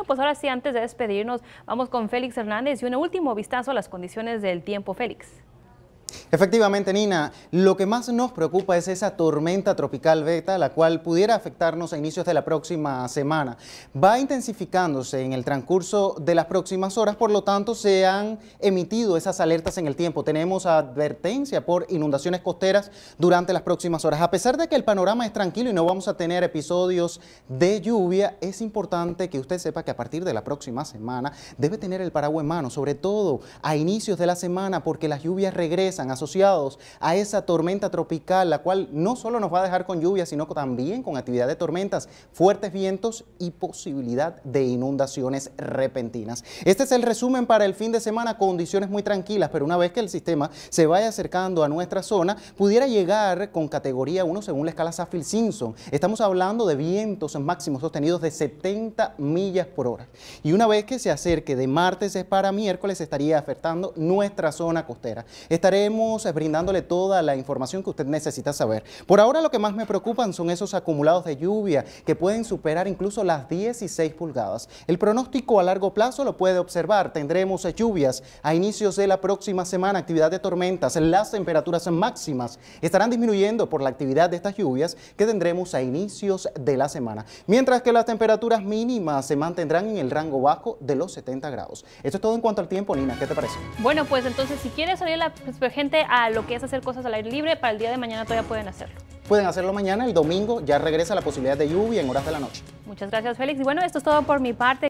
Bueno, pues ahora sí, antes de despedirnos, vamos con Félix Hernández y un último vistazo a las condiciones del tiempo, Félix. Efectivamente, Nina, lo que más nos preocupa es esa tormenta tropical beta, la cual pudiera afectarnos a inicios de la próxima semana. Va intensificándose en el transcurso de las próximas horas, por lo tanto se han emitido esas alertas en el tiempo. Tenemos advertencia por inundaciones costeras durante las próximas horas. A pesar de que el panorama es tranquilo y no vamos a tener episodios de lluvia, es importante que usted sepa que a partir de la próxima semana debe tener el paraguas en mano, sobre todo a inicios de la semana, porque las lluvias regresan a asociados a esa tormenta tropical, la cual no solo nos va a dejar con lluvia, sino también con actividad de tormentas, fuertes vientos y posibilidad de inundaciones repentinas. Este es el resumen para el fin de semana, condiciones muy tranquilas, pero una vez que el sistema se vaya acercando a nuestra zona, pudiera llegar con categoría 1 según la escala Saffir-Simpson. Estamos hablando de vientos máximos sostenidos de 70 millas por hora. Y una vez que se acerque de martes para miércoles, estaría afectando nuestra zona costera. Estaremos eh, brindándole toda la información que usted necesita saber. Por ahora lo que más me preocupan son esos acumulados de lluvia que pueden superar incluso las 16 pulgadas. El pronóstico a largo plazo lo puede observar. Tendremos eh, lluvias a inicios de la próxima semana, actividad de tormentas. Las temperaturas máximas estarán disminuyendo por la actividad de estas lluvias que tendremos a inicios de la semana. Mientras que las temperaturas mínimas se mantendrán en el rango bajo de los 70 grados. Esto es todo en cuanto al tiempo, Nina. ¿Qué te parece? Bueno, pues entonces si quieres salir la pues, gente a lo que es hacer cosas al aire libre, para el día de mañana todavía pueden hacerlo. Pueden hacerlo mañana, el domingo ya regresa la posibilidad de lluvia en horas de la noche. Muchas gracias Félix. Y bueno, esto es todo por mi parte.